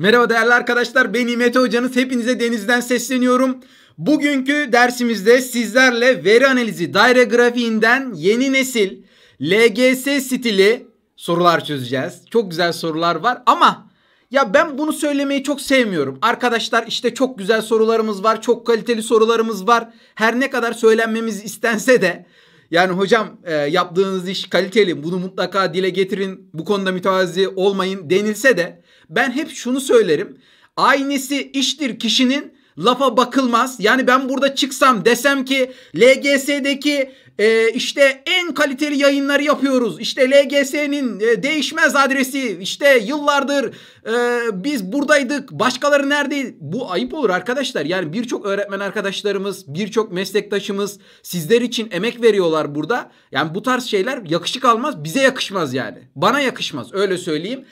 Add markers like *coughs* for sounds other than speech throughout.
Merhaba değerli arkadaşlar ben İmet Hocanız hepinize denizden sesleniyorum. Bugünkü dersimizde sizlerle veri analizi daire grafiğinden yeni nesil LGS stili sorular çözeceğiz. Çok güzel sorular var ama ya ben bunu söylemeyi çok sevmiyorum. Arkadaşlar işte çok güzel sorularımız var, çok kaliteli sorularımız var. Her ne kadar söylenmemiz istense de yani hocam e, yaptığınız iş kaliteli bunu mutlaka dile getirin bu konuda mütevazi olmayın denilse de ben hep şunu söylerim. Aynısı iştir kişinin lafa bakılmaz. Yani ben burada çıksam desem ki LGS'deki e, işte en kaliteli yayınları yapıyoruz. İşte LGS'nin e, değişmez adresi. İşte yıllardır e, biz buradaydık. Başkaları neredeydi? Bu ayıp olur arkadaşlar. Yani birçok öğretmen arkadaşlarımız, birçok meslektaşımız sizler için emek veriyorlar burada. Yani bu tarz şeyler yakışık almaz. Bize yakışmaz yani. Bana yakışmaz öyle söyleyeyim.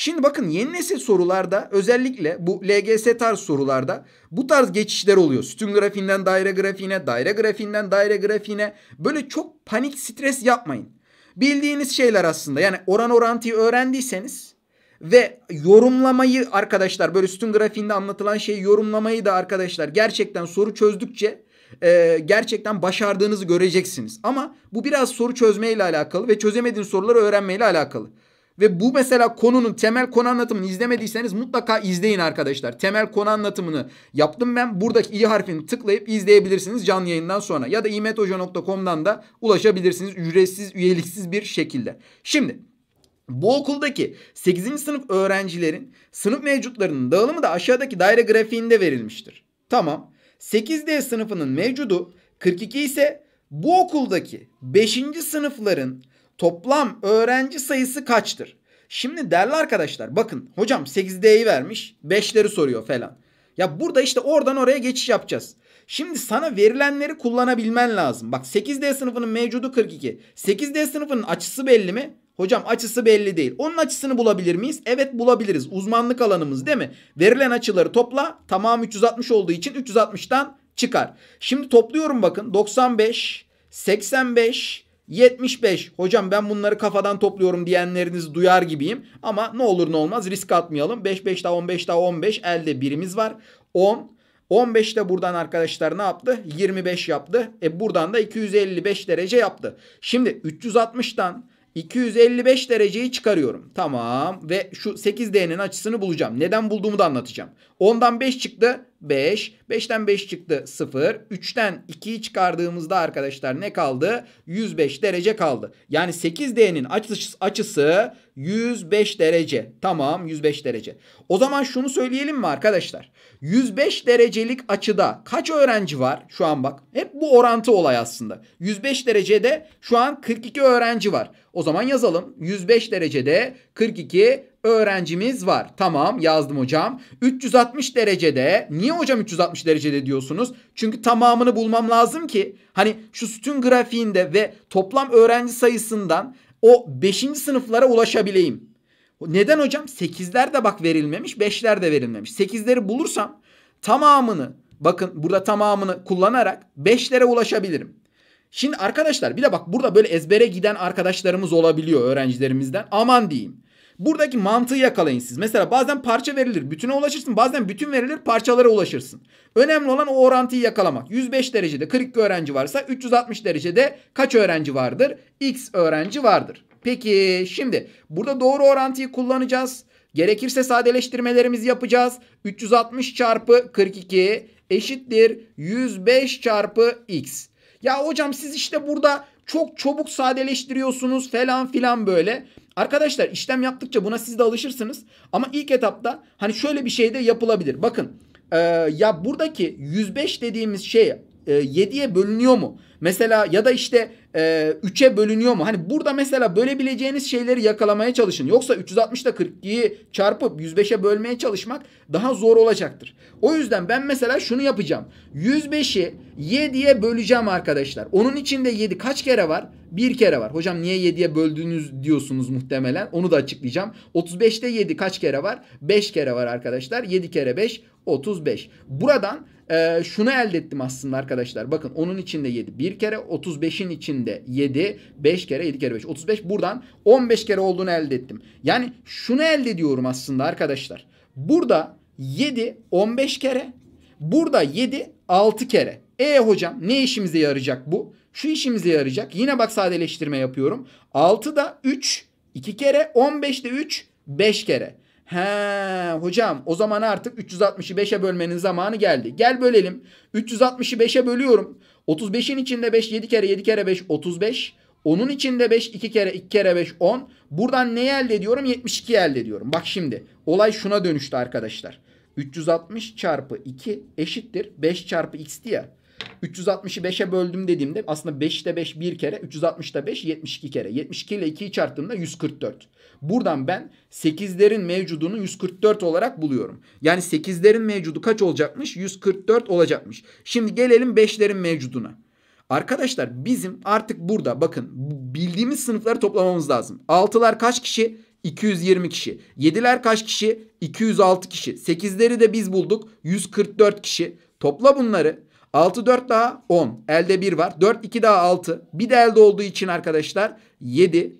Şimdi bakın yeni nesil sorularda özellikle bu LGS tarz sorularda bu tarz geçişler oluyor. Sütun grafiğinden daire grafiğine, daire grafiğinden daire grafiğine böyle çok panik stres yapmayın. Bildiğiniz şeyler aslında yani oran orantıyı öğrendiyseniz ve yorumlamayı arkadaşlar böyle sütun grafiğinde anlatılan şeyi yorumlamayı da arkadaşlar gerçekten soru çözdükçe e, gerçekten başardığınızı göreceksiniz. Ama bu biraz soru çözmeyle alakalı ve çözemediğiniz soruları öğrenmeyle alakalı. Ve bu mesela konunun temel konu anlatımını izlemediyseniz mutlaka izleyin arkadaşlar. Temel konu anlatımını yaptım ben. Buradaki i harfini tıklayıp izleyebilirsiniz canlı yayından sonra. Ya da imethoca.com'dan da ulaşabilirsiniz. Ücretsiz, üyeliksiz bir şekilde. Şimdi bu okuldaki 8. sınıf öğrencilerin sınıf mevcutlarının dağılımı da aşağıdaki daire grafiğinde verilmiştir. Tamam. 8D sınıfının mevcudu 42 ise bu okuldaki 5. sınıfların toplam öğrenci sayısı kaçtır? Şimdi değerli arkadaşlar bakın hocam 8D'yi vermiş 5'leri soruyor falan. Ya burada işte oradan oraya geçiş yapacağız. Şimdi sana verilenleri kullanabilmen lazım. Bak 8D sınıfının mevcudu 42. 8D sınıfının açısı belli mi? Hocam açısı belli değil. Onun açısını bulabilir miyiz? Evet bulabiliriz. Uzmanlık alanımız değil mi? Verilen açıları topla. Tamam 360 olduğu için 360'tan çıkar. Şimdi topluyorum bakın. 95, 85, 75 hocam ben bunları kafadan topluyorum diyenlerinizi duyar gibiyim. Ama ne olur ne olmaz risk atmayalım. 5 5 daha 15 daha 15 elde birimiz var. 10 15 de buradan arkadaşlar ne yaptı? 25 yaptı. E buradan da 255 derece yaptı. Şimdi 360'tan 255 dereceyi çıkarıyorum. Tamam ve şu 8D'nin açısını bulacağım. Neden bulduğumu da anlatacağım. 10'dan 5 çıktı. 5. 5'ten 5 çıktı 0. 3'ten 2'yi çıkardığımızda arkadaşlar ne kaldı? 105 derece kaldı. Yani 8D'nin açısı, açısı 105 derece. Tamam 105 derece. O zaman şunu söyleyelim mi arkadaşlar? 105 derecelik açıda kaç öğrenci var? Şu an bak hep bu orantı olay aslında. 105 derecede şu an 42 öğrenci var. O zaman yazalım. 105 derecede 42 öğrencimiz var. Tamam yazdım hocam. 360 derecede niye hocam 360 derecede diyorsunuz? Çünkü tamamını bulmam lazım ki hani şu sütun grafiğinde ve toplam öğrenci sayısından o 5. sınıflara ulaşabileyim. Neden hocam? 8'ler de bak verilmemiş, 5'ler de verilmemiş. 8'leri bulursam tamamını bakın burada tamamını kullanarak 5'lere ulaşabilirim. Şimdi arkadaşlar bir de bak burada böyle ezbere giden arkadaşlarımız olabiliyor öğrencilerimizden. Aman diyeyim. Buradaki mantığı yakalayın siz. Mesela bazen parça verilir bütüne ulaşırsın. Bazen bütün verilir parçalara ulaşırsın. Önemli olan o orantıyı yakalamak. 105 derecede 40 öğrenci varsa 360 derecede kaç öğrenci vardır? X öğrenci vardır. Peki şimdi burada doğru orantıyı kullanacağız. Gerekirse sadeleştirmelerimizi yapacağız. 360 çarpı 42 eşittir 105 çarpı x. Ya hocam siz işte burada çok çabuk sadeleştiriyorsunuz falan filan böyle. Arkadaşlar işlem yaptıkça buna siz de alışırsınız. Ama ilk etapta hani şöyle bir şey de yapılabilir. Bakın e, ya buradaki 105 dediğimiz şey e, 7'ye bölünüyor mu? Mesela ya da işte e, 3'e bölünüyor mu? Hani burada mesela bölebileceğiniz şeyleri yakalamaya çalışın. Yoksa 360 ile 42'yi çarpıp 105'e bölmeye çalışmak daha zor olacaktır. O yüzden ben mesela şunu yapacağım. 105'i 7'ye böleceğim arkadaşlar. Onun içinde 7 kaç kere var? Bir kere var. Hocam niye 7'ye böldüğünüz diyorsunuz muhtemelen. Onu da açıklayacağım. 35'te 7 kaç kere var? 5 kere var arkadaşlar. 7 kere 5 35. Buradan e, şunu elde ettim aslında arkadaşlar. Bakın onun içinde 7. Bir kere 35'in içinde 7. 5 kere 7 kere 5. 35 buradan 15 kere olduğunu elde ettim. Yani şunu elde ediyorum aslında arkadaşlar. Burada 7 15 kere. Burada 7 6 kere. E hocam ne işimize yarayacak bu? Şu işimize yarayacak. Yine bak sadeleştirme yapıyorum. 6 da 3 2 kere 15 de 3 5 kere. He hocam o zaman artık 360'ı 5'e bölmenin zamanı geldi. Gel bölelim. 360'ı 5'e bölüyorum. 35'in içinde 5 7 kere 7 kere 5 35. Onun içinde 5 2 kere 2 kere 5 10. Buradan ne elde ediyorum? 72 elde ediyorum. Bak şimdi olay şuna dönüştü arkadaşlar. 360 çarpı 2 eşittir 5 çarpı x'ti ya. 360'ı 5'e böldüm dediğimde aslında 5'te 5 bir kere 360'da 5 72 kere. 72 ile 2'yi çarptığımda 144. Buradan ben 8'lerin mevcudunu 144 olarak buluyorum. Yani 8'lerin mevcudu kaç olacakmış? 144 olacakmış. Şimdi gelelim 5'lerin mevcuduna. Arkadaşlar bizim artık burada bakın bildiğimiz sınıfları toplamamız lazım. 6'lar kaç kişi? 220 kişi. 7'ler kaç kişi? 206 kişi. 8'leri de biz bulduk. 144 kişi. Topla bunları. 6 4 daha 10. Elde 1 var. 4 2 daha 6. Bir de elde olduğu için arkadaşlar 7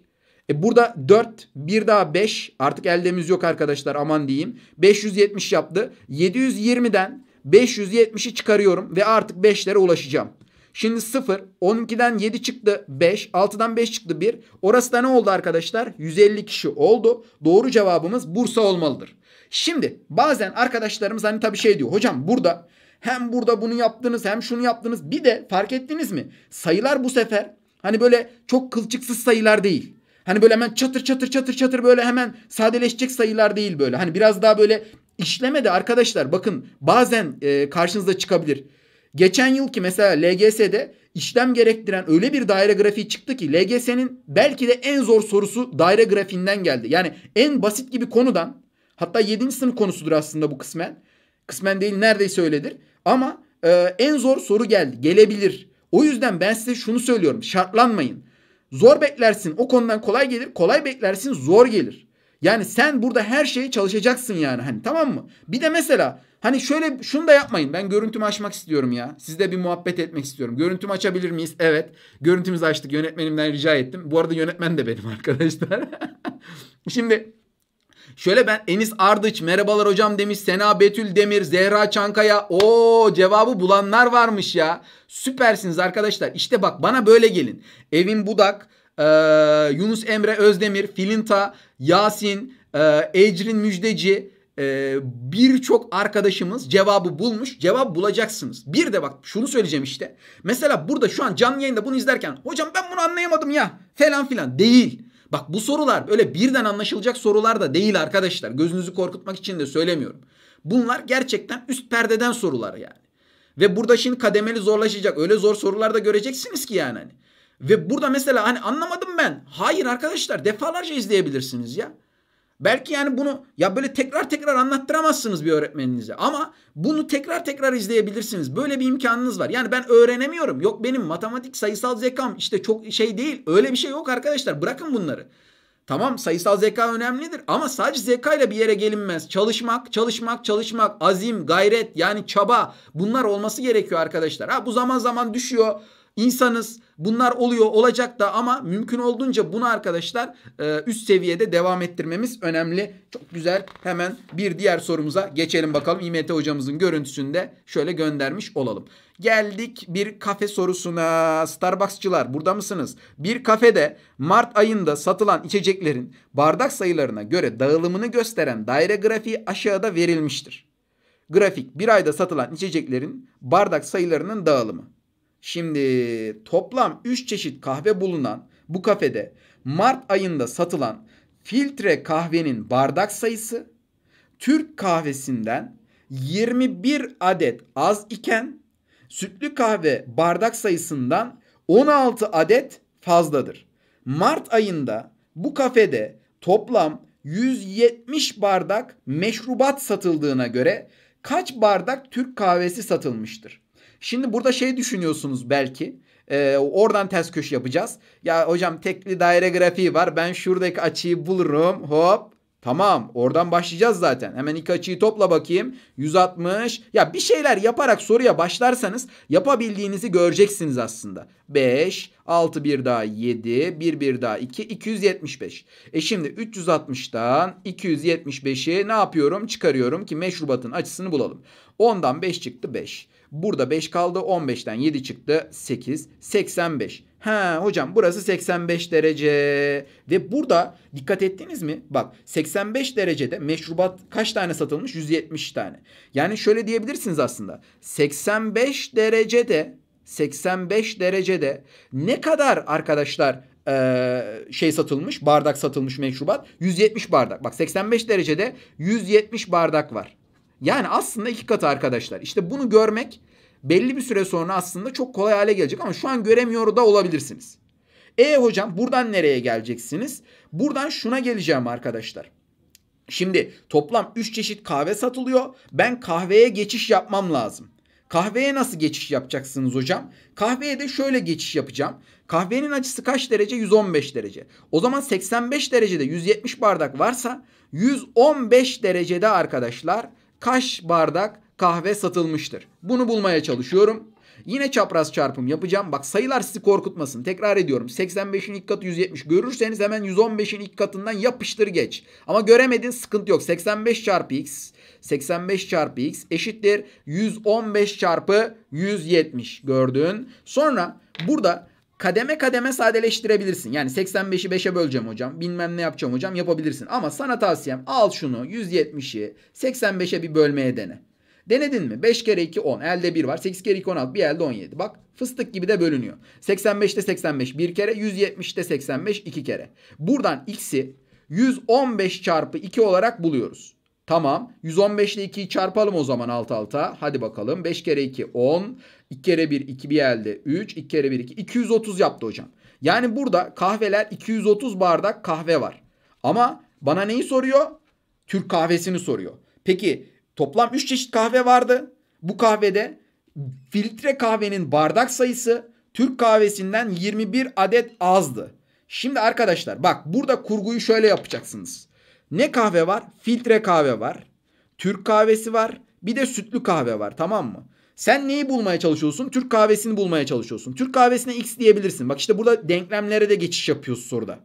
e burada 4, bir daha 5. Artık eldemiz yok arkadaşlar aman diyeyim. 570 yaptı. 720'den 570'i çıkarıyorum ve artık 5'lere ulaşacağım. Şimdi 0, 12'den 7 çıktı 5, 6'dan 5 çıktı 1. Orası da ne oldu arkadaşlar? 150 kişi oldu. Doğru cevabımız Bursa olmalıdır. Şimdi bazen arkadaşlarımız hani tabii şey diyor. Hocam burada hem burada bunu yaptınız hem şunu yaptınız. Bir de fark ettiniz mi? Sayılar bu sefer hani böyle çok kılçıksız sayılar değil. Hani böyle hemen çatır çatır çatır çatır böyle hemen sadeleşecek sayılar değil böyle. Hani biraz daha böyle işleme de arkadaşlar bakın bazen e, karşınıza çıkabilir. Geçen yıl ki mesela LGS'de işlem gerektiren öyle bir daire grafiği çıktı ki LGS'nin belki de en zor sorusu daire grafiğinden geldi. Yani en basit gibi konudan hatta 7. sınıf konusudur aslında bu kısmen. Kısmen değil neredeyse öyledir. Ama e, en zor soru geldi. Gelebilir. O yüzden ben size şunu söylüyorum. Şartlanmayın. Zor beklersin o konudan kolay gelir. Kolay beklersin zor gelir. Yani sen burada her şeyi çalışacaksın yani hani tamam mı? Bir de mesela hani şöyle şunu da yapmayın. Ben görüntümü açmak istiyorum ya. Sizde bir muhabbet etmek istiyorum. Görüntümü açabilir miyiz? Evet. Görüntümüzü açtık. Yönetmenimden rica ettim. Bu arada yönetmen de benim *laughs* arkadaşlar. Şimdi Şöyle ben Enis Ardıç merhabalar hocam demiş. Sena Betül Demir, Zehra Çankaya. o cevabı bulanlar varmış ya. Süpersiniz arkadaşlar. İşte bak bana böyle gelin. Evin Budak, ee, Yunus Emre Özdemir, Filinta, Yasin, e, Ecrin Müjdeci, e, birçok arkadaşımız cevabı bulmuş. Cevap bulacaksınız. Bir de bak şunu söyleyeceğim işte. Mesela burada şu an canlı yayında bunu izlerken hocam ben bunu anlayamadım ya falan filan değil. Bak bu sorular öyle birden anlaşılacak sorular da değil arkadaşlar. Gözünüzü korkutmak için de söylemiyorum. Bunlar gerçekten üst perdeden sorular yani. Ve burada şimdi kademeli zorlaşacak. Öyle zor sorular da göreceksiniz ki yani. Hani. Ve burada mesela hani anlamadım ben. Hayır arkadaşlar defalarca izleyebilirsiniz ya. Belki yani bunu ya böyle tekrar tekrar anlattıramazsınız bir öğretmeninize ama bunu tekrar tekrar izleyebilirsiniz. Böyle bir imkanınız var. Yani ben öğrenemiyorum. Yok benim matematik sayısal zekam işte çok şey değil. Öyle bir şey yok arkadaşlar. Bırakın bunları. Tamam sayısal zeka önemlidir ama sadece zekayla bir yere gelinmez. Çalışmak, çalışmak, çalışmak, azim, gayret yani çaba bunlar olması gerekiyor arkadaşlar. Ha bu zaman zaman düşüyor. İnsanız, Bunlar oluyor olacak da ama mümkün olduğunca bunu arkadaşlar e, üst seviyede devam ettirmemiz önemli. Çok güzel hemen bir diğer sorumuza geçelim bakalım. İMT hocamızın görüntüsünde şöyle göndermiş olalım. Geldik bir kafe sorusuna. Starbucksçılar burada mısınız? Bir kafede Mart ayında satılan içeceklerin bardak sayılarına göre dağılımını gösteren daire grafiği aşağıda verilmiştir. Grafik bir ayda satılan içeceklerin bardak sayılarının dağılımı. Şimdi toplam 3 çeşit kahve bulunan bu kafede Mart ayında satılan filtre kahvenin bardak sayısı Türk kahvesinden 21 adet az iken sütlü kahve bardak sayısından 16 adet fazladır. Mart ayında bu kafede toplam 170 bardak meşrubat satıldığına göre kaç bardak Türk kahvesi satılmıştır? Şimdi burada şey düşünüyorsunuz belki. E, oradan ters köşe yapacağız. Ya hocam tekli daire grafiği var. Ben şuradaki açıyı bulurum. Hop. Tamam oradan başlayacağız zaten. Hemen iki açıyı topla bakayım. 160. Ya bir şeyler yaparak soruya başlarsanız yapabildiğinizi göreceksiniz aslında. 5, 6 bir daha 7, 1 bir daha 2, 275. E şimdi 360'dan 275'i ne yapıyorum? Çıkarıyorum ki meşrubatın açısını bulalım. 10'dan 5 çıktı 5. Burada 5 kaldı. 15'ten 7 çıktı. 8. 85. Ha hocam burası 85 derece. Ve burada dikkat ettiniz mi? Bak 85 derecede meşrubat kaç tane satılmış? 170 tane. Yani şöyle diyebilirsiniz aslında. 85 derecede 85 derecede ne kadar arkadaşlar şey satılmış bardak satılmış meşrubat 170 bardak. Bak 85 derecede 170 bardak var. Yani aslında iki katı arkadaşlar. İşte bunu görmek belli bir süre sonra aslında çok kolay hale gelecek ama şu an göremiyor da olabilirsiniz. E hocam buradan nereye geleceksiniz? Buradan şuna geleceğim arkadaşlar. Şimdi toplam 3 çeşit kahve satılıyor. Ben kahveye geçiş yapmam lazım. Kahveye nasıl geçiş yapacaksınız hocam? Kahveye de şöyle geçiş yapacağım. Kahvenin açısı kaç derece? 115 derece. O zaman 85 derecede 170 bardak varsa 115 derecede arkadaşlar kaç bardak kahve satılmıştır? Bunu bulmaya çalışıyorum. Yine çapraz çarpım yapacağım. Bak sayılar sizi korkutmasın. Tekrar ediyorum. 85'in ilk katı 170. Görürseniz hemen 115'in ilk katından yapıştır geç. Ama göremedin sıkıntı yok. 85 çarpı x 85 çarpı x eşittir 115 çarpı 170 gördün. Sonra burada kademe kademe sadeleştirebilirsin. Yani 85'i 5'e böleceğim hocam. Bilmem ne yapacağım hocam yapabilirsin. Ama sana tavsiyem al şunu 170'i 85'e bir bölmeye dene. Denedin mi? 5 kere 2 10. Elde 1 var. 8 kere 2 16. Bir elde 17. Bak fıstık gibi de bölünüyor. 85'te 85 bir kere. 170'te 85 iki kere. Buradan x'i 115 çarpı 2 olarak buluyoruz. Tamam. 115 ile 2'yi çarpalım o zaman alt alta. Hadi bakalım. 5 kere 2 10. 2 kere 1 2 bir elde 3. 2 kere 1 2. 230 yaptı hocam. Yani burada kahveler 230 bardak kahve var. Ama bana neyi soruyor? Türk kahvesini soruyor. Peki toplam 3 çeşit kahve vardı. Bu kahvede filtre kahvenin bardak sayısı Türk kahvesinden 21 adet azdı. Şimdi arkadaşlar bak burada kurguyu şöyle yapacaksınız. Ne kahve var? Filtre kahve var. Türk kahvesi var. Bir de sütlü kahve var tamam mı? Sen neyi bulmaya çalışıyorsun? Türk kahvesini bulmaya çalışıyorsun. Türk kahvesine x diyebilirsin. Bak işte burada denklemlere de geçiş yapıyoruz soruda.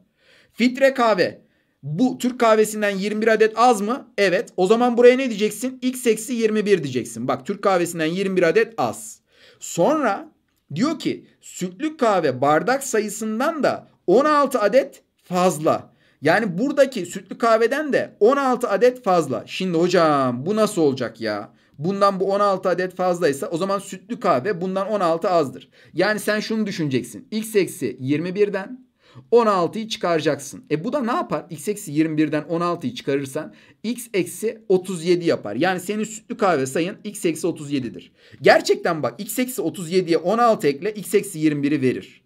Filtre kahve. Bu Türk kahvesinden 21 adet az mı? Evet. O zaman buraya ne diyeceksin? X eksi 21 diyeceksin. Bak Türk kahvesinden 21 adet az. Sonra diyor ki sütlü kahve bardak sayısından da 16 adet fazla. Yani buradaki sütlü kahveden de 16 adet fazla. Şimdi hocam bu nasıl olacak ya? Bundan bu 16 adet fazlaysa o zaman sütlü kahve bundan 16 azdır. Yani sen şunu düşüneceksin. X eksi 21'den 16'yı çıkaracaksın. E bu da ne yapar? X eksi 21'den 16'yı çıkarırsan X eksi 37 yapar. Yani senin sütlü kahve sayın X eksi 37'dir. Gerçekten bak X eksi 37'ye 16 ekle X eksi 21'i verir.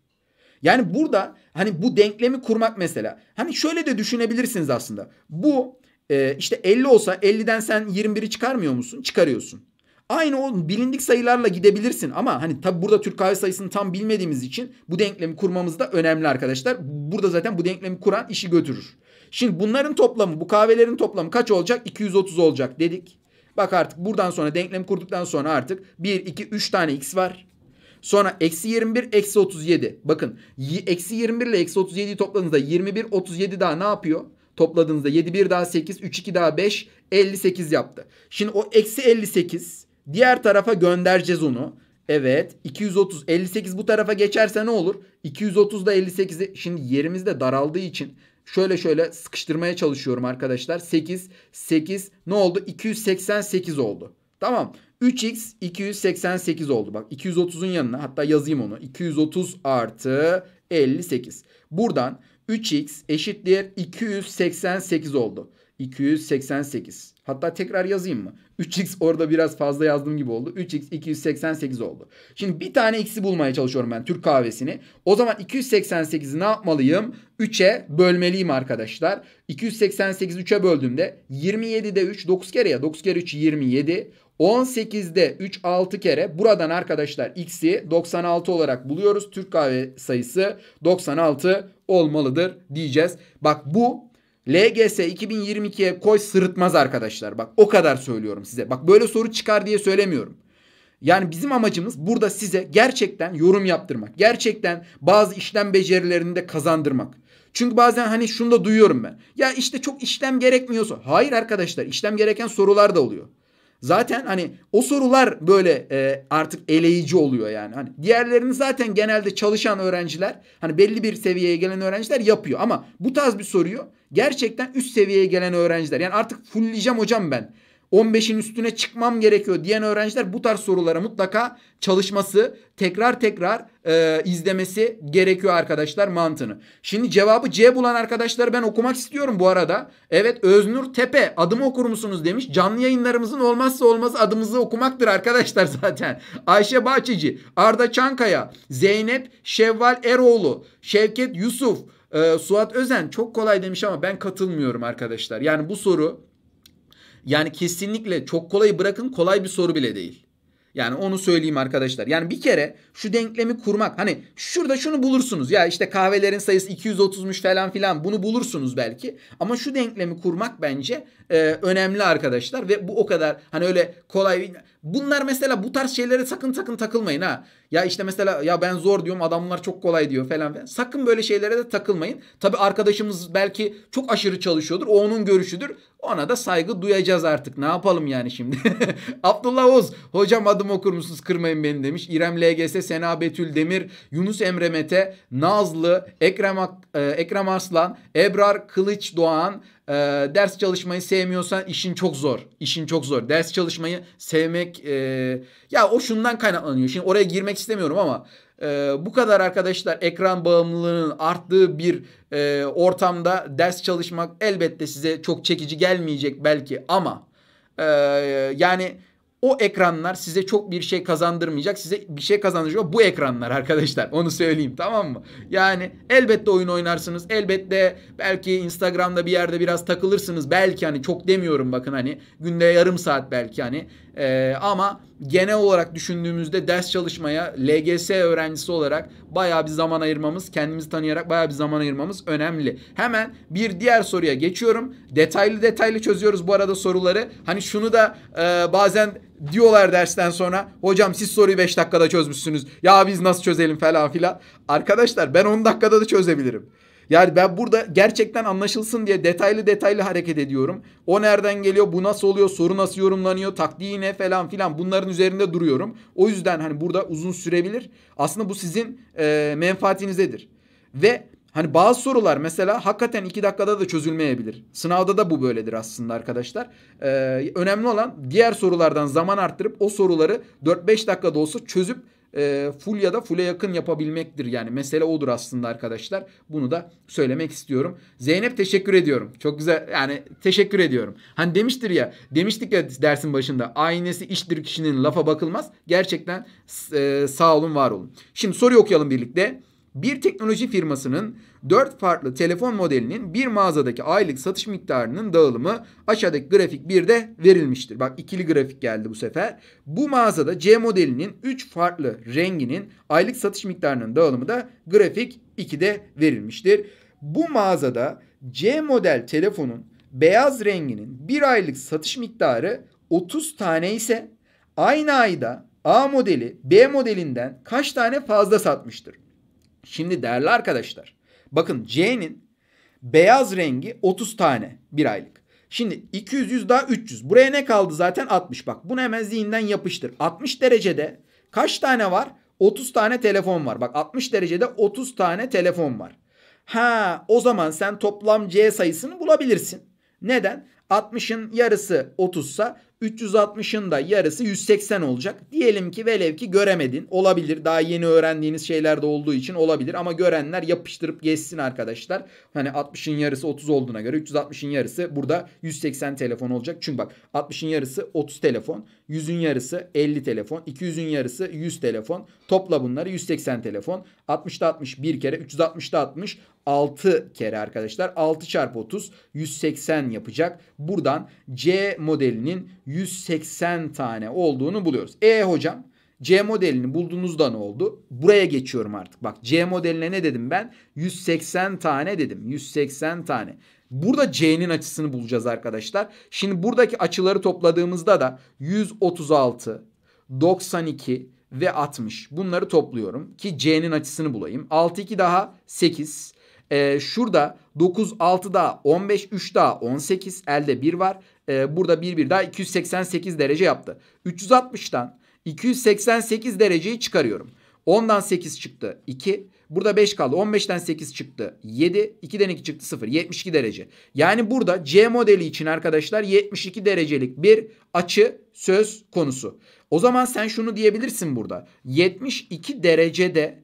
Yani burada hani bu denklemi kurmak mesela. Hani şöyle de düşünebilirsiniz aslında. Bu e, işte 50 olsa 50'den sen 21'i çıkarmıyor musun? Çıkarıyorsun. Aynı o bilindik sayılarla gidebilirsin ama hani tabi burada Türk kahve sayısını tam bilmediğimiz için bu denklemi kurmamız da önemli arkadaşlar. Burada zaten bu denklemi kuran işi götürür. Şimdi bunların toplamı bu kahvelerin toplamı kaç olacak? 230 olacak dedik. Bak artık buradan sonra denklemi kurduktan sonra artık 1, 2, 3 tane x var. Sonra eksi 21, eksi 37. Bakın eksi 21 ile eksi 37'yi topladığınızda 21, 37 daha ne yapıyor? Topladığınızda 7 1 daha 8 3 2 daha 5 58 yaptı. Şimdi o eksi 58 diğer tarafa göndereceğiz onu. Evet 230 58 bu tarafa geçerse ne olur? 230 da 58'i şimdi yerimiz de daraldığı için şöyle şöyle sıkıştırmaya çalışıyorum arkadaşlar. 8 8 ne oldu? 288 oldu. Tamam. 3x 288 oldu. Bak 230'un yanına hatta yazayım onu. 230 artı 58. Buradan 3x eşittir 288 oldu. 288. Hatta tekrar yazayım mı? 3x orada biraz fazla yazdığım gibi oldu. 3x 288 oldu. Şimdi bir tane x'i bulmaya çalışıyorum ben Türk kahvesini. O zaman 288'i ne yapmalıyım? 3'e bölmeliyim arkadaşlar. 288'i 3'e böldüğümde 27'de 3 9 kere ya 9 kere 3 27. 18'de 3 6 kere buradan arkadaşlar x'i 96 olarak buluyoruz. Türk kahve sayısı 96 olmalıdır diyeceğiz. Bak bu LGS 2022'ye koy sırıtmaz arkadaşlar. Bak o kadar söylüyorum size. Bak böyle soru çıkar diye söylemiyorum. Yani bizim amacımız burada size gerçekten yorum yaptırmak. Gerçekten bazı işlem becerilerini de kazandırmak. Çünkü bazen hani şunu da duyuyorum ben. Ya işte çok işlem gerekmiyorsa. Hayır arkadaşlar işlem gereken sorular da oluyor. Zaten hani o sorular böyle e, artık eleyici oluyor yani. Hani diğerlerini zaten genelde çalışan öğrenciler hani belli bir seviyeye gelen öğrenciler yapıyor ama bu tarz bir soruyu gerçekten üst seviyeye gelen öğrenciler yani artık fullleyeceğim hocam ben 15'in üstüne çıkmam gerekiyor diyen öğrenciler bu tarz sorulara mutlaka çalışması, tekrar tekrar e, izlemesi gerekiyor arkadaşlar mantığını. Şimdi cevabı C bulan arkadaşları ben okumak istiyorum bu arada. Evet Öznur Tepe adımı okur musunuz demiş. Canlı yayınlarımızın olmazsa olmazı adımızı okumaktır arkadaşlar *laughs* zaten. Ayşe Bahçeci, Arda Çankaya, Zeynep Şevval Eroğlu, Şevket Yusuf, e, Suat Özen çok kolay demiş ama ben katılmıyorum arkadaşlar. Yani bu soru yani kesinlikle çok kolay bırakın kolay bir soru bile değil. Yani onu söyleyeyim arkadaşlar. Yani bir kere şu denklemi kurmak. Hani şurada şunu bulursunuz. Ya işte kahvelerin sayısı 230'muş falan filan. Bunu bulursunuz belki. Ama şu denklemi kurmak bence e, önemli arkadaşlar ve bu o kadar hani öyle kolay bunlar mesela bu tarz şeylere sakın sakın takılmayın ha. Ya işte mesela ya ben zor diyorum adamlar çok kolay diyor falan filan. Sakın böyle şeylere de takılmayın. Tabi arkadaşımız belki çok aşırı çalışıyordur. O onun görüşüdür. Ona da saygı duyacağız artık. Ne yapalım yani şimdi? *laughs* Abdullah Oz. Hocam adım okur musunuz? Kırmayın beni demiş. İrem LGS, Sena Betül Demir, Yunus Emre Mete, Nazlı, Ekrem, Ak e, Ekrem Arslan, Ebrar Kılıç Doğan, e, ders çalışmayı sevmiyorsan işin çok zor. İşin çok zor. Ders çalışmayı sevmek e, ya o şundan kaynaklanıyor. Şimdi oraya girmek istemiyorum ama e, bu kadar arkadaşlar ekran bağımlılığının arttığı bir e, ortamda ders çalışmak elbette size çok çekici gelmeyecek belki ama e, yani o ekranlar size çok bir şey kazandırmayacak. Size bir şey kazandıracak bu ekranlar arkadaşlar. *laughs* Onu söyleyeyim tamam mı? Yani elbette oyun oynarsınız. Elbette belki Instagram'da bir yerde biraz takılırsınız. Belki hani çok demiyorum bakın hani günde yarım saat belki hani. Ee, ama genel olarak düşündüğümüzde ders çalışmaya LGS öğrencisi olarak baya bir zaman ayırmamız, kendimizi tanıyarak baya bir zaman ayırmamız önemli. Hemen bir diğer soruya geçiyorum. Detaylı detaylı çözüyoruz bu arada soruları. Hani şunu da e, bazen diyorlar dersten sonra hocam siz soruyu 5 dakikada çözmüşsünüz. Ya biz nasıl çözelim falan filan. Arkadaşlar ben 10 dakikada da çözebilirim. Yani ben burada gerçekten anlaşılsın diye detaylı detaylı hareket ediyorum. O nereden geliyor, bu nasıl oluyor, soru nasıl yorumlanıyor, taktiği ne falan filan bunların üzerinde duruyorum. O yüzden hani burada uzun sürebilir. Aslında bu sizin e, menfaatinizedir. Ve Hani bazı sorular mesela hakikaten iki dakikada da çözülmeyebilir. Sınavda da bu böyledir aslında arkadaşlar. Ee, önemli olan diğer sorulardan zaman arttırıp o soruları 4-5 dakikada olsa çözüp e, full ya da full'e yakın yapabilmektir. Yani mesele odur aslında arkadaşlar. Bunu da söylemek istiyorum. Zeynep teşekkür ediyorum. Çok güzel yani teşekkür ediyorum. Hani demiştir ya demiştik ya dersin başında aynesi iştir kişinin lafa bakılmaz. Gerçekten e, sağ olun var olun. Şimdi soruyu okuyalım birlikte. Bir teknoloji firmasının 4 farklı telefon modelinin bir mağazadaki aylık satış miktarının dağılımı aşağıdaki grafik 1'de verilmiştir. Bak ikili grafik geldi bu sefer. Bu mağazada C modelinin 3 farklı renginin aylık satış miktarının dağılımı da grafik 2'de verilmiştir. Bu mağazada C model telefonun beyaz renginin bir aylık satış miktarı 30 tane ise aynı ayda A modeli B modelinden kaç tane fazla satmıştır? Şimdi değerli arkadaşlar Bakın C'nin beyaz rengi 30 tane bir aylık. Şimdi 200 100 daha 300. Buraya ne kaldı zaten 60. Bak bunu hemen zihinden yapıştır. 60 derecede kaç tane var? 30 tane telefon var. Bak 60 derecede 30 tane telefon var. Ha o zaman sen toplam C sayısını bulabilirsin. Neden? 60'ın yarısı 30 sa 360'ın da yarısı 180 olacak. Diyelim ki velev ki göremedin. Olabilir. Daha yeni öğrendiğiniz şeyler de olduğu için olabilir. Ama görenler yapıştırıp geçsin arkadaşlar. Hani 60'ın yarısı 30 olduğuna göre 360'ın yarısı burada 180 telefon olacak. Çünkü bak 60'ın yarısı 30 telefon. 100'ün yarısı 50 telefon. 200'ün yarısı 100 telefon. Topla bunları 180 telefon. 60'da 60 bir kere. 360'da 60 6 kere arkadaşlar. 6 çarpı 30 180 yapacak. Buradan C modelinin 180 tane olduğunu buluyoruz. E hocam C modelini bulduğunuzda ne oldu? Buraya geçiyorum artık. Bak C modeline ne dedim ben? 180 tane dedim. 180 tane. Burada C'nin açısını bulacağız arkadaşlar. Şimdi buradaki açıları topladığımızda da 136, 92 ve 60. Bunları topluyorum ki C'nin açısını bulayım. 6 2 daha 8, e, şurada 9, 6 daha 15, 3 daha 18 elde 1 var. E, burada 1, 1 daha 288 derece yaptı. 360'tan 288 dereceyi çıkarıyorum. 10'dan 8 çıktı 2. Burada 5 kaldı. 15'ten 8 çıktı 7. 2'den 2 çıktı 0. 72 derece. Yani burada C modeli için arkadaşlar 72 derecelik bir açı söz konusu. O zaman sen şunu diyebilirsin burada. 72 derecede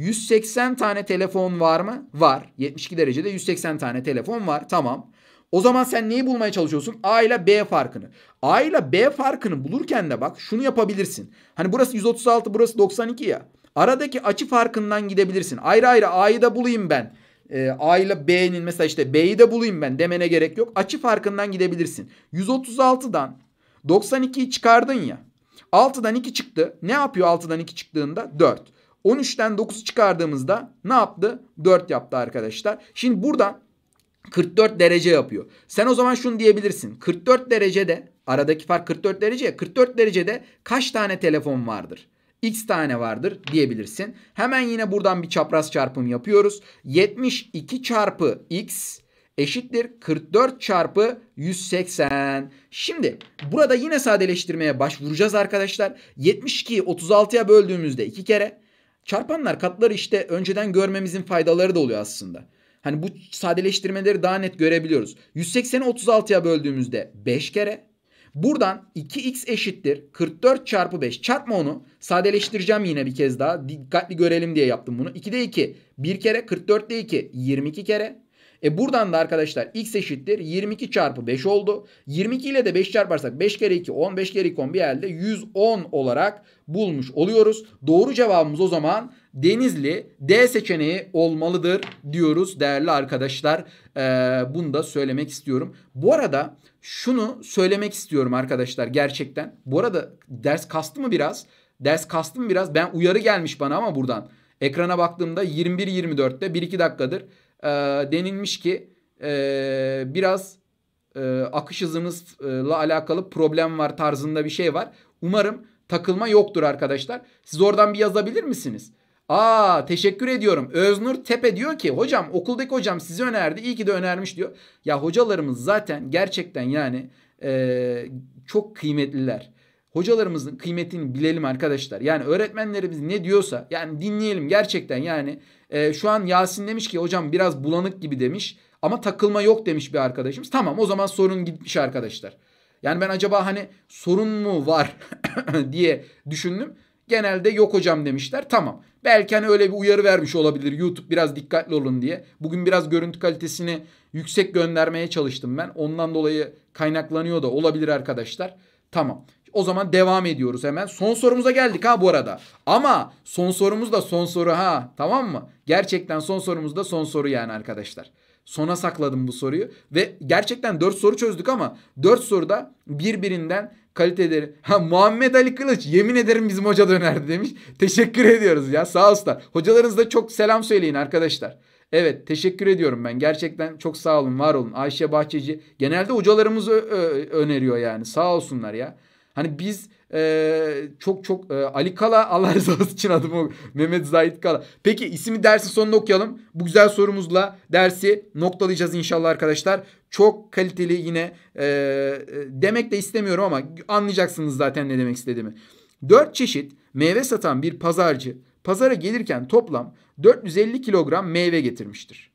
180 tane telefon var mı? Var. 72 derecede 180 tane telefon var. Tamam. O zaman sen neyi bulmaya çalışıyorsun? A ile B farkını. A ile B farkını bulurken de bak şunu yapabilirsin. Hani burası 136 burası 92 ya. Aradaki açı farkından gidebilirsin. Ayrı ayrı A'yı da bulayım ben. E, A ile B'nin mesela işte B'yi de bulayım ben demene gerek yok. Açı farkından gidebilirsin. 136'dan 92'yi çıkardın ya. 6'dan 2 çıktı. Ne yapıyor 6'dan 2 çıktığında? 4. 13'ten 9'u çıkardığımızda ne yaptı? 4 yaptı arkadaşlar. Şimdi burada 44 derece yapıyor. Sen o zaman şunu diyebilirsin. 44 derecede aradaki fark 44 derece ya. 44 derecede kaç tane telefon vardır? X tane vardır diyebilirsin. Hemen yine buradan bir çapraz çarpım yapıyoruz. 72 çarpı X eşittir 44 çarpı 180. Şimdi burada yine sadeleştirmeye başvuracağız arkadaşlar. 72'yi 36'ya böldüğümüzde 2 kere Çarpanlar katları işte önceden görmemizin faydaları da oluyor aslında. Hani bu sadeleştirmeleri daha net görebiliyoruz. 180'i 36'ya böldüğümüzde 5 kere. Buradan 2x eşittir 44 çarpı 5 çarpma onu sadeleştireceğim yine bir kez daha dikkatli görelim diye yaptım bunu. 2'de 2 1 kere 44'de 2 22 kere e buradan da arkadaşlar x eşittir 22 çarpı 5 oldu. 22 ile de 5 çarparsak 5 kere 2 10 5 kere 2 10 bir elde 110 olarak bulmuş oluyoruz. Doğru cevabımız o zaman Denizli D seçeneği olmalıdır diyoruz değerli arkadaşlar. Ee, bunu da söylemek istiyorum. Bu arada şunu söylemek istiyorum arkadaşlar gerçekten. Bu arada ders kastı mı biraz? Ders kastı mı biraz. Ben uyarı gelmiş bana ama buradan. Ekrana baktığımda 21-24'te 1-2 dakikadır e, denilmiş ki e, biraz e, akış hızınızla alakalı problem var tarzında bir şey var. Umarım takılma yoktur arkadaşlar. Siz oradan bir yazabilir misiniz? Aa teşekkür ediyorum. Öznur Tepe diyor ki hocam okuldaki hocam sizi önerdi. İyi ki de önermiş diyor. Ya hocalarımız zaten gerçekten yani e, çok kıymetliler hocalarımızın kıymetini bilelim arkadaşlar. Yani öğretmenlerimiz ne diyorsa yani dinleyelim gerçekten yani. E, şu an Yasin demiş ki hocam biraz bulanık gibi demiş ama takılma yok demiş bir arkadaşımız. Tamam o zaman sorun gitmiş arkadaşlar. Yani ben acaba hani sorun mu var *coughs* diye düşündüm. Genelde yok hocam demişler. Tamam. Belki hani öyle bir uyarı vermiş olabilir YouTube biraz dikkatli olun diye. Bugün biraz görüntü kalitesini yüksek göndermeye çalıştım ben. Ondan dolayı kaynaklanıyor da olabilir arkadaşlar. Tamam. O zaman devam ediyoruz hemen. Son sorumuza geldik ha bu arada. Ama son sorumuz da son soru ha. Tamam mı? Gerçekten son sorumuz da son soru yani arkadaşlar. Sona sakladım bu soruyu. Ve gerçekten 4 soru çözdük ama 4 soruda birbirinden kaliteleri. Ha Muhammed Ali Kılıç yemin ederim bizim hoca dönerdi demiş. Teşekkür ediyoruz ya sağ olsunlar. Hocalarınıza çok selam söyleyin arkadaşlar. Evet teşekkür ediyorum ben. Gerçekten çok sağ olun var olun. Ayşe Bahçeci genelde hocalarımız öneriyor yani sağ olsunlar ya. Hani biz e, çok çok e, Ali Kala Allah rızası için adımı Mehmet Zahit Kala. Peki ismi dersin sonunda okuyalım. Bu güzel sorumuzla dersi noktalayacağız inşallah arkadaşlar. Çok kaliteli yine e, demek de istemiyorum ama anlayacaksınız zaten ne demek istediğimi. Dört çeşit meyve satan bir pazarcı pazara gelirken toplam 450 kilogram meyve getirmiştir.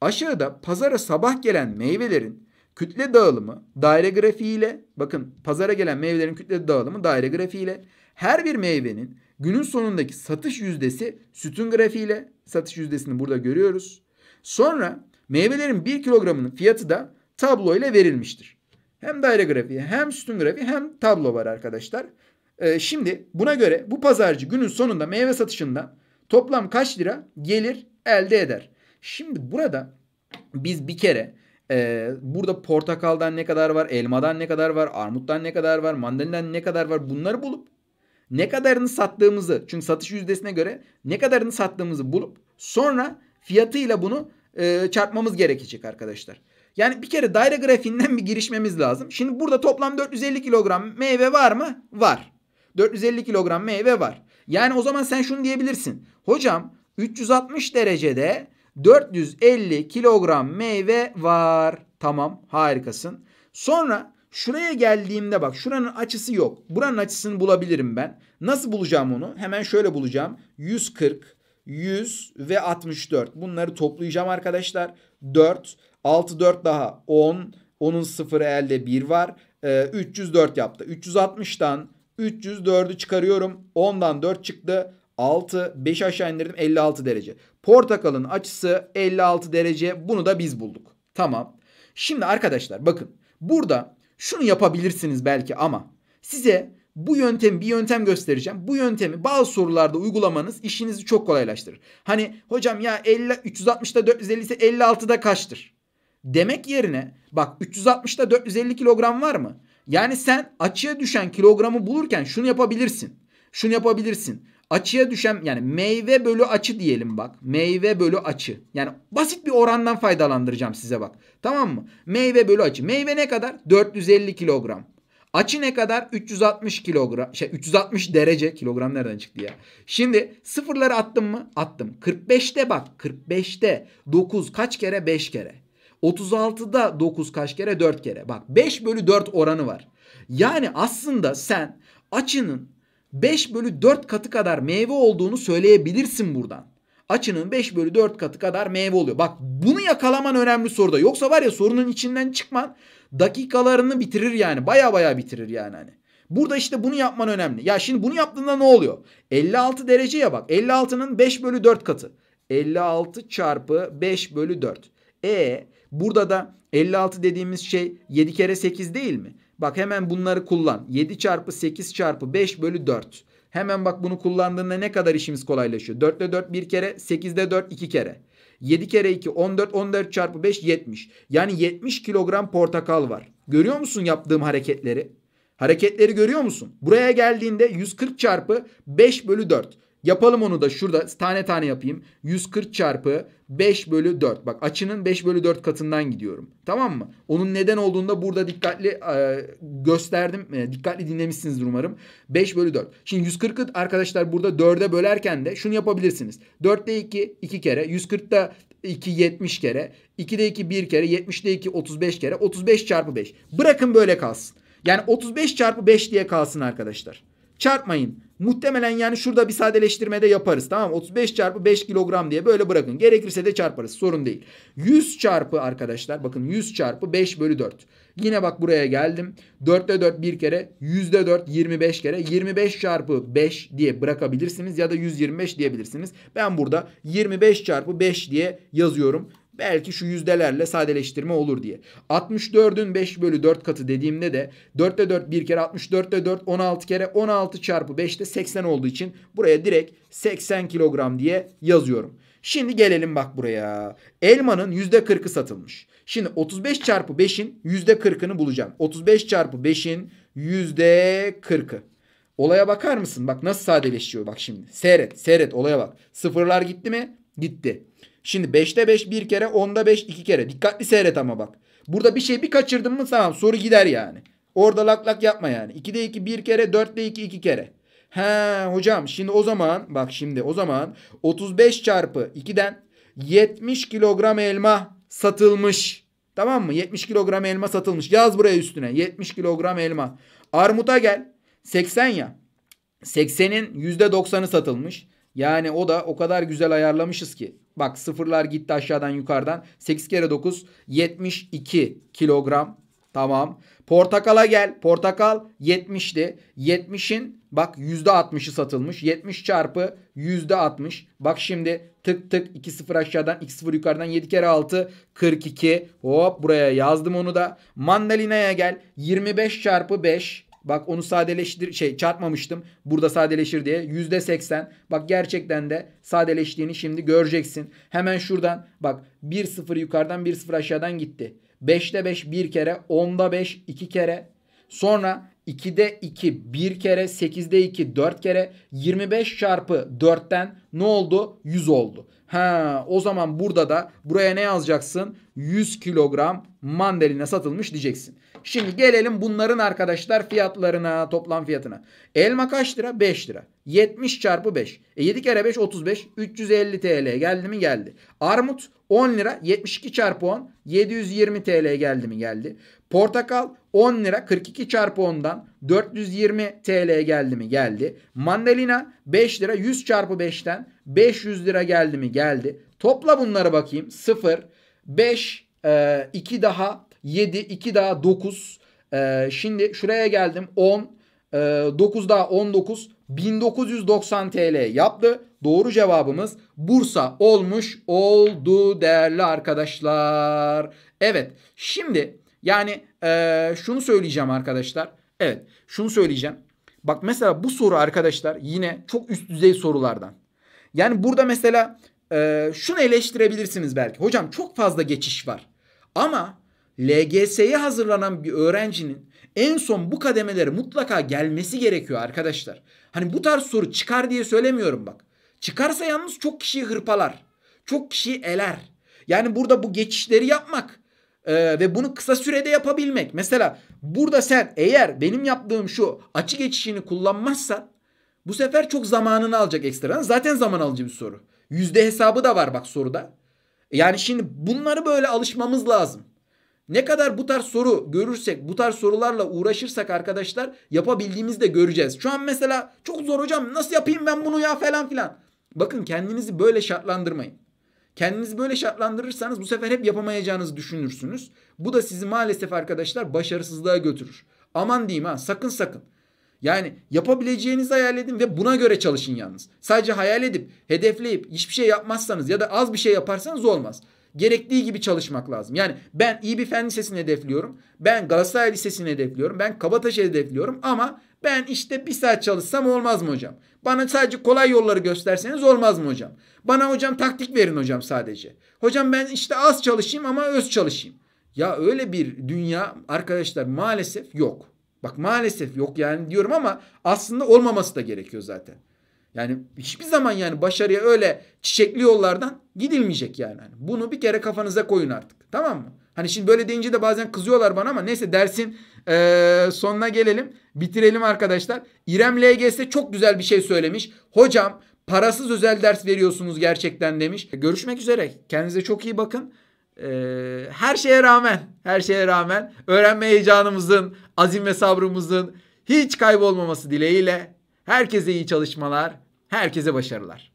Aşağıda pazara sabah gelen meyvelerin Kütle dağılımı daire grafiğiyle bakın pazara gelen meyvelerin kütle dağılımı daire grafiğiyle her bir meyvenin günün sonundaki satış yüzdesi sütun grafiğiyle satış yüzdesini burada görüyoruz. Sonra meyvelerin 1 kilogramının fiyatı da tablo ile verilmiştir. Hem daire grafiği hem sütun grafiği hem tablo var arkadaşlar. Ee, şimdi buna göre bu pazarcı günün sonunda meyve satışında toplam kaç lira gelir elde eder? Şimdi burada biz bir kere ee, burada portakaldan ne kadar var, elmadan ne kadar var, armuttan ne kadar var, mandalinden ne kadar var bunları bulup ne kadarını sattığımızı çünkü satış yüzdesine göre ne kadarını sattığımızı bulup sonra fiyatıyla bunu e, çarpmamız gerekecek arkadaşlar. Yani bir kere daire grafiğinden bir girişmemiz lazım. Şimdi burada toplam 450 kilogram meyve var mı? Var. 450 kilogram meyve var. Yani o zaman sen şunu diyebilirsin. Hocam 360 derecede 450 kilogram meyve var. Tamam harikasın. Sonra şuraya geldiğimde bak şuranın açısı yok. Buranın açısını bulabilirim ben. Nasıl bulacağım onu? Hemen şöyle bulacağım. 140, 100 ve 64. Bunları toplayacağım arkadaşlar. 4, 6 4 daha 10. Onun sıfırı elde 1 var. Ee, 304 yaptı. 360'tan 304'ü çıkarıyorum. 10'dan 4 çıktı. 6, 5 aşağı indirdim 56 derece. Portakalın açısı 56 derece. Bunu da biz bulduk. Tamam. Şimdi arkadaşlar bakın. Burada şunu yapabilirsiniz belki ama size bu yöntemi bir yöntem göstereceğim. Bu yöntemi bazı sorularda uygulamanız işinizi çok kolaylaştırır. Hani hocam ya 50, 360'da 450 ise 56'da kaçtır? Demek yerine bak 360'da 450 kilogram var mı? Yani sen açığa düşen kilogramı bulurken şunu yapabilirsin şunu yapabilirsin. Açıya düşen yani meyve bölü açı diyelim bak. Meyve bölü açı. Yani basit bir orandan faydalandıracağım size bak. Tamam mı? Meyve bölü açı. Meyve ne kadar? 450 kilogram. Açı ne kadar? 360 kilogram. Şey 360 derece kilogram nereden çıktı ya? Şimdi sıfırları attım mı? Attım. 45'te bak 45'te 9 kaç kere? 5 kere. 36'da 9 kaç kere? 4 kere. Bak 5 bölü 4 oranı var. Yani aslında sen açının 5 bölü 4 katı kadar meyve olduğunu söyleyebilirsin buradan. Açının 5 bölü 4 katı kadar meyve oluyor. Bak bunu yakalaman önemli soruda. Yoksa var ya sorunun içinden çıkman dakikalarını bitirir yani. Baya baya bitirir yani hani. Burada işte bunu yapman önemli. Ya şimdi bunu yaptığında ne oluyor? 56 derece ya bak. 56'nın 5 bölü 4 katı. 56 çarpı 5 bölü 4. E burada da 56 dediğimiz şey 7 kere 8 değil mi? Bak hemen bunları kullan. 7 çarpı 8 çarpı 5 bölü 4. Hemen bak bunu kullandığında ne kadar işimiz kolaylaşıyor. 4 ile 4 bir kere 8 ile 4 iki kere. 7 kere 2 14 14 çarpı 5 70. Yani 70 kilogram portakal var. Görüyor musun yaptığım hareketleri? Hareketleri görüyor musun? Buraya geldiğinde 140 çarpı 5 bölü 4. Yapalım onu da şurada tane tane yapayım. 140 çarpı 5 bölü 4. Bak açının 5 bölü 4 katından gidiyorum. Tamam mı? Onun neden olduğunda burada dikkatli e, gösterdim. E, dikkatli dinlemişsiniz umarım. 5 bölü 4. Şimdi 140'ı arkadaşlar burada 4'e bölerken de şunu yapabilirsiniz. 4'te 2 2 kere. 140'da 2 70 kere. 2'de 2 1 kere. 70'de 2 35 kere. 35 çarpı 5. Bırakın böyle kalsın. Yani 35 çarpı 5 diye kalsın arkadaşlar çarpmayın. Muhtemelen yani şurada bir sadeleştirmede yaparız. Tamam 35 çarpı 5 kilogram diye böyle bırakın. Gerekirse de çarparız. Sorun değil. 100 çarpı arkadaşlar bakın 100 çarpı 5 bölü 4. Yine bak buraya geldim. 4'te 4 bir kere. Yüzde 4 25 kere. 25 çarpı 5 diye bırakabilirsiniz. Ya da 125 diyebilirsiniz. Ben burada 25 çarpı 5 diye yazıyorum. Belki şu yüzdelerle sadeleştirme olur diye. 64'ün 5 bölü 4 katı dediğimde de 4'te 4 bir kere 64'te 4 16 kere 16 çarpı 5'te 80 olduğu için buraya direkt 80 kilogram diye yazıyorum. Şimdi gelelim bak buraya. Elmanın %40'ı satılmış. Şimdi 35 çarpı 5'in %40'ını bulacağım. 35 çarpı 5'in %40'ı. Olaya bakar mısın? Bak nasıl sadeleşiyor bak şimdi. Seyret seyret olaya bak. Sıfırlar gitti mi? Gitti. Şimdi 5'te 5 bir kere 10'da 5 iki kere. Dikkatli seyret ama bak. Burada bir şey bir kaçırdın mı tamam soru gider yani. Orada lak lak yapma yani. 2'de 2 bir kere 4'te 2 iki kere. He hocam şimdi o zaman bak şimdi o zaman 35 çarpı 2'den 70 kilogram elma satılmış. Tamam mı? 70 kilogram elma satılmış. Yaz buraya üstüne 70 kilogram elma. Armuta gel. 80 ya. 80'in %90'ı satılmış. Yani o da o kadar güzel ayarlamışız ki. Bak sıfırlar gitti aşağıdan yukarıdan. 8 kere 9 72 kilogram. Tamam. Portakala gel. Portakal 70'ti. 70'in bak %60'ı satılmış. 70 çarpı %60. Bak şimdi tık tık 2 0 aşağıdan 2 0 yukarıdan 7 kere 6 42. Hop buraya yazdım onu da. Mandalina'ya gel. 25 çarpı 5 Bak onu sadeleştir şey çarpmamıştım. Burada sadeleşir diye. yüzde seksen. Bak gerçekten de sadeleştiğini şimdi göreceksin. Hemen şuradan bak bir sıfır yukarıdan bir sıfır aşağıdan gitti. beşte beş bir kere. onda beş iki kere. Sonra 2'de 2 bir kere 8'de 2 4 kere 25 çarpı 4'ten ne oldu? 100 oldu. Ha o zaman burada da buraya ne yazacaksın? 100 kilogram mandalina satılmış diyeceksin. Şimdi gelelim bunların arkadaşlar fiyatlarına, toplam fiyatına. Elma kaç lira? 5 lira. 70 çarpı 5. E 7 kere 5 35. 350 TL geldi mi? Geldi. Armut 10 lira. 72 çarpı 10. 720 TL geldi mi? Geldi. Portakal 10 lira 42 çarpı 10'dan 420 TL geldi mi? Geldi. Mandalina 5 lira 100 çarpı 5'ten 500 lira geldi mi? Geldi. Topla bunları bakayım. 0, 5, 2 daha 7, 2 daha 9. E, şimdi şuraya geldim. 10, 9 e, daha 19. 1990 TL yaptı. Doğru cevabımız Bursa olmuş oldu değerli arkadaşlar. Evet şimdi yani e, şunu söyleyeceğim arkadaşlar. Evet şunu söyleyeceğim. Bak mesela bu soru arkadaşlar yine çok üst düzey sorulardan. Yani burada mesela e, şunu eleştirebilirsiniz belki. Hocam çok fazla geçiş var. Ama LGS'ye hazırlanan bir öğrencinin en son bu kademelere mutlaka gelmesi gerekiyor arkadaşlar. Hani bu tarz soru çıkar diye söylemiyorum bak. Çıkarsa yalnız çok kişiyi hırpalar. Çok kişiyi eler. Yani burada bu geçişleri yapmak e, ve bunu kısa sürede yapabilmek. Mesela burada sen eğer benim yaptığım şu açı geçişini kullanmazsan bu sefer çok zamanını alacak ekstradan. Zaten zaman alıcı bir soru. Yüzde hesabı da var bak soruda. E yani şimdi bunları böyle alışmamız lazım. Ne kadar bu tarz soru görürsek, bu tarz sorularla uğraşırsak arkadaşlar yapabildiğimizi de göreceğiz. Şu an mesela çok zor hocam nasıl yapayım ben bunu ya falan filan. Bakın kendinizi böyle şartlandırmayın. Kendinizi böyle şartlandırırsanız bu sefer hep yapamayacağınızı düşünürsünüz. Bu da sizi maalesef arkadaşlar başarısızlığa götürür. Aman diyeyim ha sakın sakın. Yani yapabileceğinizi hayal edin ve buna göre çalışın yalnız. Sadece hayal edip, hedefleyip hiçbir şey yapmazsanız ya da az bir şey yaparsanız olmaz. Gerektiği gibi çalışmak lazım. Yani ben iyi bir fen lisesini hedefliyorum. Ben Galatasaray Lisesi'ni hedefliyorum. Ben Kabataş'ı hedefliyorum ama ben işte bir saat çalışsam olmaz mı hocam? Bana sadece kolay yolları gösterseniz olmaz mı hocam? Bana hocam taktik verin hocam sadece. Hocam ben işte az çalışayım ama öz çalışayım. Ya öyle bir dünya arkadaşlar maalesef yok. Bak maalesef yok yani diyorum ama aslında olmaması da gerekiyor zaten. Yani hiçbir zaman yani başarıya öyle çiçekli yollardan gidilmeyecek yani. Hani bunu bir kere kafanıza koyun artık. Tamam mı? Hani şimdi böyle deyince de bazen kızıyorlar bana ama neyse dersin e, sonuna gelelim. Bitirelim arkadaşlar. İrem LGS çok güzel bir şey söylemiş. Hocam parasız özel ders veriyorsunuz gerçekten demiş. Görüşmek üzere. Kendinize çok iyi bakın. Ee, her şeye rağmen, her şeye rağmen öğrenme heyecanımızın, azim ve sabrımızın hiç kaybolmaması dileğiyle herkese iyi çalışmalar, herkese başarılar.